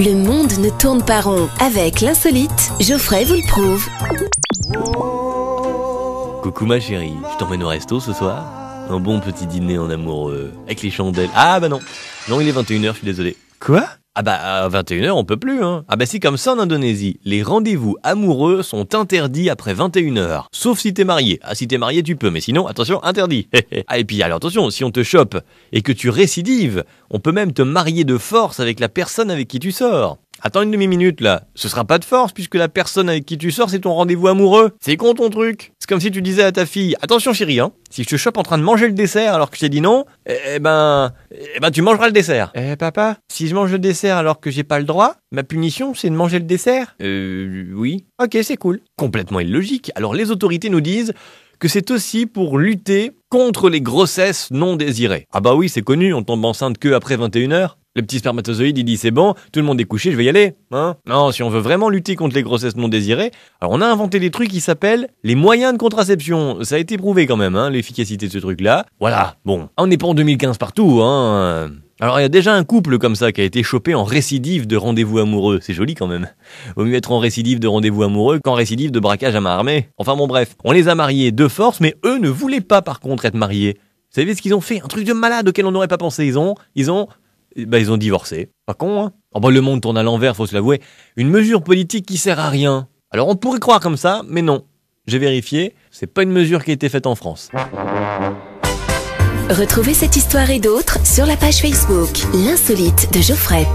Le monde ne tourne pas rond. Avec l'insolite, Geoffrey vous le prouve. Coucou ma chérie, je t'emmène au resto ce soir Un bon petit dîner en amoureux, avec les chandelles. Ah bah non, non il est 21h, je suis désolé. Quoi ah bah à 21h on peut plus hein. Ah bah c'est comme ça en Indonésie, les rendez-vous amoureux sont interdits après 21h. Sauf si t'es marié. Ah si t'es marié tu peux, mais sinon attention, interdit. ah et puis alors attention, si on te chope et que tu récidives, on peut même te marier de force avec la personne avec qui tu sors. Attends une demi-minute là, ce sera pas de force puisque la personne avec qui tu sors c'est ton rendez-vous amoureux. C'est con ton truc comme si tu disais à ta fille, attention chérie, hein, si je te chope en train de manger le dessert alors que je t'ai dit non, eh, eh ben, eh ben tu mangeras le dessert. Eh papa, si je mange le dessert alors que j'ai pas le droit, ma punition c'est de manger le dessert Euh, oui. Ok, c'est cool. Complètement illogique. Alors les autorités nous disent que c'est aussi pour lutter contre les grossesses non désirées. Ah bah oui, c'est connu, on tombe enceinte que après 21h. Le petit spermatozoïde, il dit c'est bon, tout le monde est couché, je vais y aller. Hein. non, si on veut vraiment lutter contre les grossesses non désirées, alors on a inventé des trucs qui s'appellent les moyens de contraception. Ça a été prouvé quand même, hein, l'efficacité de ce truc-là. Voilà, bon. Ah, on n'est pas en 2015 partout, hein. Alors il y a déjà un couple comme ça qui a été chopé en récidive de rendez-vous amoureux, c'est joli quand même. Vaut mieux être en récidive de rendez-vous amoureux qu'en récidive de braquage à main armée. Enfin bon bref, on les a mariés de force, mais eux ne voulaient pas par contre être mariés. Vous savez ce qu'ils ont fait Un truc de malade auquel on n'aurait pas pensé. Ils ont, ils ont bah, ils ont divorcé. Pas con, hein oh, bah, le monde tourne à l'envers, faut se l'avouer. Une mesure politique qui sert à rien. Alors on pourrait croire comme ça, mais non. J'ai vérifié, c'est pas une mesure qui a été faite en France. Retrouvez cette histoire et d'autres sur la page Facebook L'insolite de Geoffrey.